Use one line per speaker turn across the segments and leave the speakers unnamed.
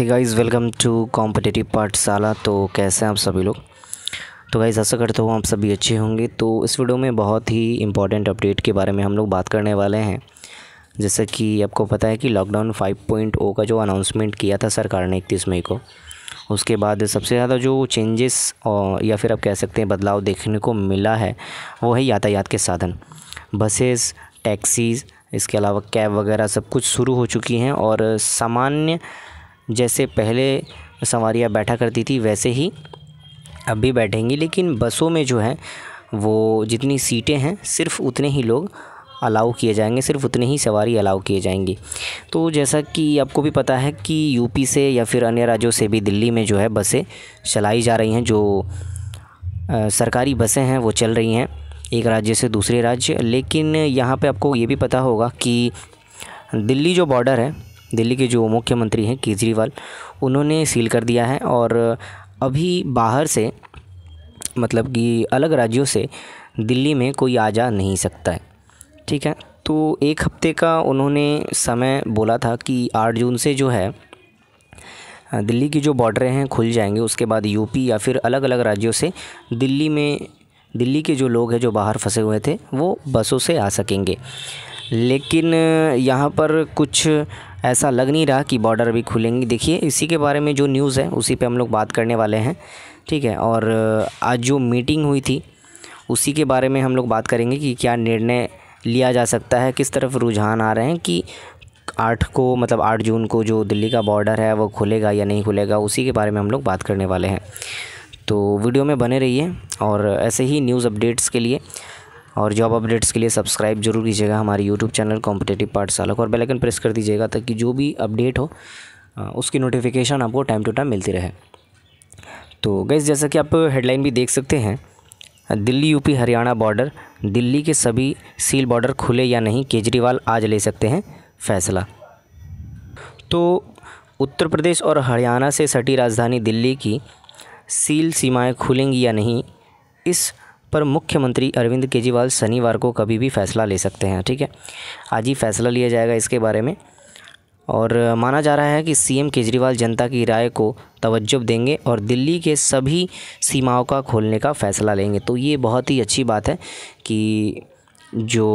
hey guys welcome to competitive Pathshala तो कैसे हैं आप सभी लोग तो गाइस ऐसा करते हूँ आप सभी अच्छे होंगे तो इस वीडियो में बहुत ही इंपॉर्टेंट अपडेट के बारे में हम लोग बात करने वाले हैं जैसे कि आपको पता है कि लॉकडाउन 5.0 का जो अनाउंसमेंट किया था सरकार ने इकतीस मई को उसके बाद सबसे ज़्यादा जो चेंजेस या फिर आप कह सकते हैं बदलाव देखने को मिला है वो है यातायात के साधन बसेस टैक्सीज़ इसके अलावा कैब वगैरह सब कुछ शुरू हो चुकी हैं और सामान्य जैसे पहले सवारियाँ बैठा करती थी वैसे ही अब भी बैठेंगी लेकिन बसों में जो है वो जितनी सीटें हैं सिर्फ उतने ही लोग अलाउ किए जाएंगे सिर्फ उतनी ही सवारी अलाउ किए जाएंगे तो जैसा कि आपको भी पता है कि यूपी से या फिर अन्य राज्यों से भी दिल्ली में जो है बसें चलाई जा रही हैं जो सरकारी बसें हैं वो चल रही हैं एक राज्य से दूसरे राज्य लेकिन यहाँ पे आपको ये भी पता होगा कि दिल्ली जो बॉर्डर है दिल्ली के जो मुख्यमंत्री हैं केजरीवाल उन्होंने सील कर दिया है और अभी बाहर से मतलब कि अलग राज्यों से दिल्ली में कोई आ जा नहीं सकता है ठीक है तो एक हफ्ते का उन्होंने समय बोला था कि आठ जून से जो है दिल्ली की जो बॉर्डरें हैं खुल जाएंगे उसके बाद यूपी या फिर अलग अलग राज्यों से दिल्ली में दिल्ली के जो लोग हैं जो बाहर फंसे हुए थे वो बसों से आ सकेंगे लेकिन यहाँ पर कुछ ऐसा लग नहीं रहा कि बॉर्डर अभी खुलेंगे देखिए इसी के बारे में जो न्यूज़ है उसी पे हम लोग बात करने वाले हैं ठीक है और आज जो मीटिंग हुई थी उसी के बारे में हम लोग बात करेंगे कि क्या निर्णय लिया जा सकता है किस तरफ रुझान आ रहे हैं कि आठ को मतलब आठ जून को जो दिल्ली का बॉर्डर है वो खुलेगा या नहीं खुलेगा उसी के बारे में हम लोग बात करने वाले हैं तो वीडियो में बने रहिए और ऐसे ही न्यूज़ अपडेट्स के लिए और जॉब अपडेट्स के लिए सब्सक्राइब जरूर कीजिएगा हमारे यूट्यूब चैनल कॉम्पिटेटिव पार्ट को और बेलाइकन प्रेस कर दीजिएगा ताकि जो भी अपडेट हो उसकी नोटिफिकेशन आपको टाइम टू टाइम मिलती रहे तो गैस जैसा कि आप हेडलाइन भी देख सकते हैं दिल्ली यूपी हरियाणा बॉर्डर दिल्ली के सभी सील बॉर्डर खुले या नहीं केजरीवाल आज ले सकते हैं फैसला तो उत्तर प्रदेश और हरियाणा से सटी राजधानी दिल्ली की सील सीमाएं खुलेंगी या नहीं इस पर मुख्यमंत्री अरविंद केजरीवाल शनिवार को कभी भी फैसला ले सकते हैं ठीक है आज ही फैसला लिया जाएगा इसके बारे में और माना जा रहा है कि सीएम केजरीवाल जनता की राय को तवज्जो देंगे और दिल्ली के सभी सीमाओं का खोलने का फ़ैसला लेंगे तो ये बहुत ही अच्छी बात है कि जो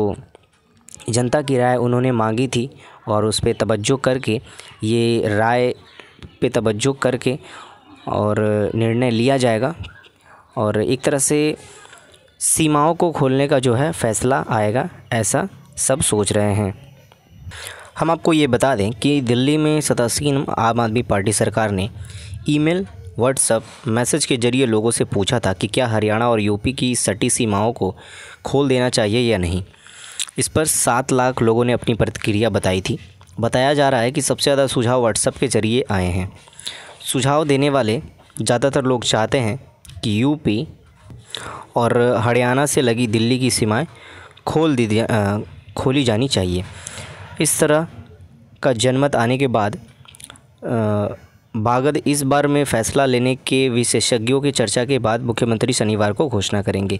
जनता की राय उन्होंने मांगी थी और उस पर तवज्जो करके ये राय पे तवज्जो करके और निर्णय लिया जाएगा और एक तरह से सीमाओं को खोलने का जो है फैसला आएगा ऐसा सब सोच रहे हैं हम आपको ये बता दें कि दिल्ली में सतासीन आम आदमी पार्टी सरकार ने ईमेल व्हाट्सअप मैसेज के जरिए लोगों से पूछा था कि क्या हरियाणा और यूपी की सटी सीमाओं को खोल देना चाहिए या नहीं इस पर सात लाख लोगों ने अपनी प्रतिक्रिया बताई थी बताया जा रहा है कि सबसे ज़्यादा सुझाव व्हाट्सएप के जरिए आए हैं सुझाव देने वाले ज़्यादातर लोग चाहते हैं कि यूपी और हरियाणा से लगी दिल्ली की सीमाएं खोल दी खोली जानी चाहिए इस तरह का जनमत आने के बाद बागद इस बार में फैसला लेने के विशेषज्ञों की चर्चा के बाद मुख्यमंत्री शनिवार को घोषणा करेंगे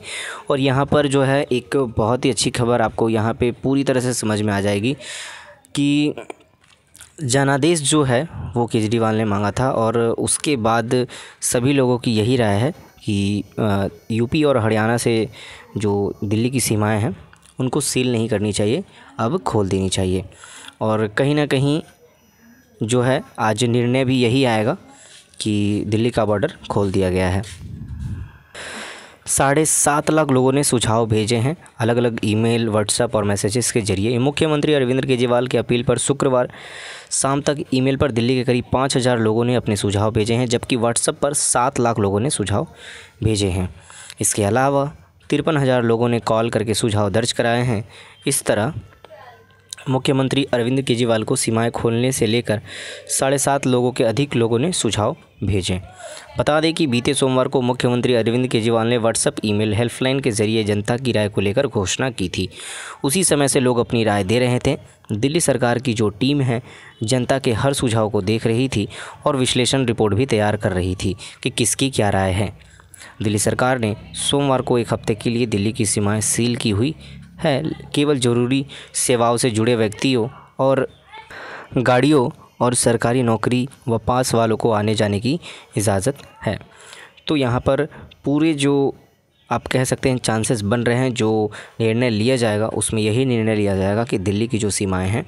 और यहाँ पर जो है एक बहुत ही अच्छी खबर आपको यहाँ पे पूरी तरह से समझ में आ जाएगी कि जनादेश जो है वो केजरीवाल ने मांगा था और उसके बाद सभी लोगों की यही राय है कि यूपी और हरियाणा से जो दिल्ली की सीमाएं हैं उनको सील नहीं करनी चाहिए अब खोल देनी चाहिए और कहीं ना कहीं जो है आज निर्णय भी यही आएगा कि दिल्ली का बॉर्डर खोल दिया गया है साढ़े सात लाख लोगों ने सुझाव भेजे हैं अलग अलग ईमेल व्हाट्सएप और मैसेजेस के जरिए मुख्यमंत्री अरविंद केजरीवाल की अपील पर शुक्रवार शाम तक ईमेल पर दिल्ली के करीब पाँच हज़ार लोगों ने अपने सुझाव भेजे हैं जबकि व्हाट्सएप पर सात लाख लोगों ने सुझाव भेजे हैं इसके अलावा तिरपन हज़ार लोगों ने कॉल करके सुझाव दर्ज कराए हैं इस तरह मुख्यमंत्री अरविंद केजरीवाल को सीमाएं खोलने से लेकर साढ़े सात लोगों के अधिक लोगों ने सुझाव भेजे बता दें कि बीते सोमवार को मुख्यमंत्री अरविंद केजरीवाल ने व्हाट्सएप ईमेल हेल्पलाइन के जरिए जनता की राय को लेकर घोषणा की थी उसी समय से लोग अपनी राय दे रहे थे दिल्ली सरकार की जो टीम है जनता के हर सुझाव को देख रही थी और विश्लेषण रिपोर्ट भी तैयार कर रही थी कि किसकी क्या राय है दिल्ली सरकार ने सोमवार को एक हफ्ते के लिए दिल्ली की सीमाएं सील की हुई है केवल ज़रूरी सेवाओं से जुड़े व्यक्तियों और गाड़ियों और सरकारी नौकरी व पास वालों को आने जाने की इजाज़त है तो यहाँ पर पूरे जो आप कह सकते हैं चांसेस बन रहे हैं जो निर्णय लिया जाएगा उसमें यही निर्णय लिया जाएगा कि दिल्ली की जो सीमाएं हैं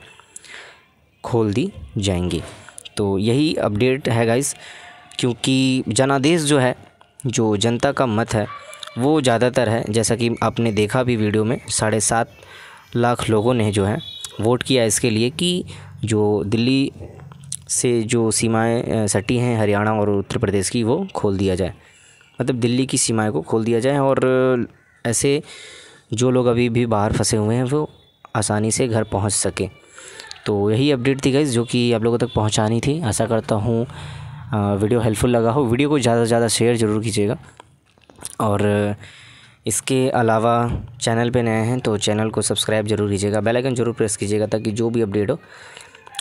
खोल दी जाएंगी तो यही अपडेट है गाइस क्योंकि जनादेश जो है जो जनता का मत है वो ज़्यादातर है जैसा कि आपने देखा भी वीडियो में साढ़े सात लाख लोगों ने जो है वोट किया इसके लिए कि जो दिल्ली से जो सीमाएं सटी हैं हरियाणा और उत्तर प्रदेश की वो खोल दिया जाए मतलब दिल्ली की सीमाएं को खोल दिया जाए और ऐसे जो लोग अभी भी बाहर फंसे हुए हैं वो आसानी से घर पहुंच सके तो यही अपडेट थी गई जो कि आप लोगों तक पहुंचानी थी आशा करता हूँ वीडियो हेल्पफुल लगा हो वीडियो को ज़्यादा से ज़्यादा शेयर ज़रूर कीजिएगा और इसके अलावा चैनल पे नए हैं तो चैनल को सब्सक्राइब जरूर कीजिएगा बेल आइकन ज़रूर प्रेस कीजिएगा ताकि जो भी अपडेट हो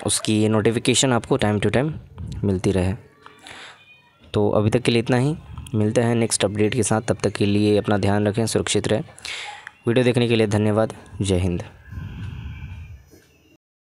उसकी नोटिफिकेशन आपको टाइम टू टाइम मिलती रहे तो अभी तक के लिए इतना ही मिलते हैं नेक्स्ट अपडेट के साथ तब तक के लिए अपना ध्यान रखें सुरक्षित रहें वीडियो देखने के लिए धन्यवाद जय हिंद